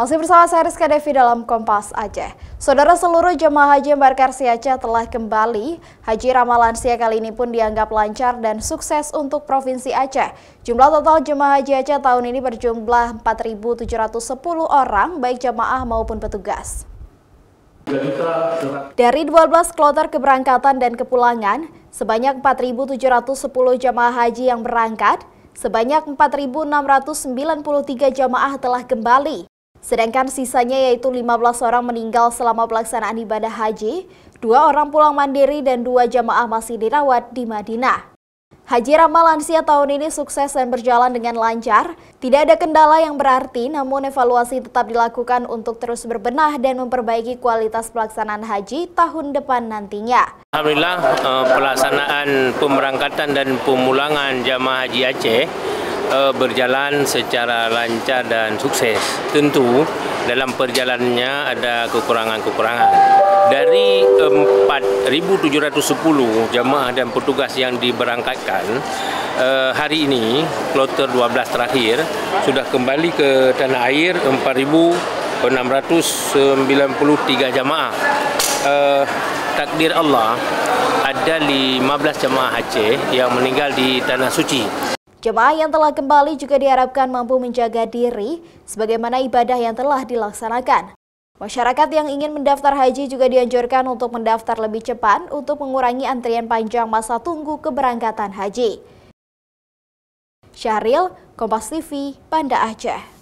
Masih bersama saya Rizka Devi dalam Kompas Aceh. Saudara seluruh jemaah haji embarkasi Aceh telah kembali. Haji Ramalan Sia kali ini pun dianggap lancar dan sukses untuk Provinsi Aceh. Jumlah total jemaah haji Aceh tahun ini berjumlah 4.710 orang, baik jemaah maupun petugas. Dari 12 kloter keberangkatan dan kepulangan, sebanyak 4.710 jemaah haji yang berangkat, sebanyak 4.693 jemaah telah kembali Sedangkan sisanya yaitu 15 orang meninggal selama pelaksanaan ibadah haji, dua orang pulang mandiri dan dua jamaah masih dirawat di Madinah. Haji Ramah Lansia tahun ini sukses dan berjalan dengan lancar. Tidak ada kendala yang berarti, namun evaluasi tetap dilakukan untuk terus berbenah dan memperbaiki kualitas pelaksanaan haji tahun depan nantinya. Alhamdulillah, eh, pelaksanaan pemberangkatan dan pemulangan jamaah haji Aceh uh, berjalan secara lancar dan sukses. Tentu dalam perjalanannya ada kekurangan-kekurangan. Dari 4710 jemaah dan petugas yang diberangkatkan uh, hari ini kloter 12 terakhir sudah kembali ke tanah air 4693 jemaah. Uh, takdir Allah ada 15 jemaah Aceh yang meninggal di tanah suci. Jemaah yang telah kembali juga diharapkan mampu menjaga diri sebagaimana ibadah yang telah dilaksanakan. Masyarakat yang ingin mendaftar haji juga dianjurkan untuk mendaftar lebih cepat untuk mengurangi antrian panjang masa tunggu keberangkatan haji. Syahril, Kompas TV, Banda Aceh.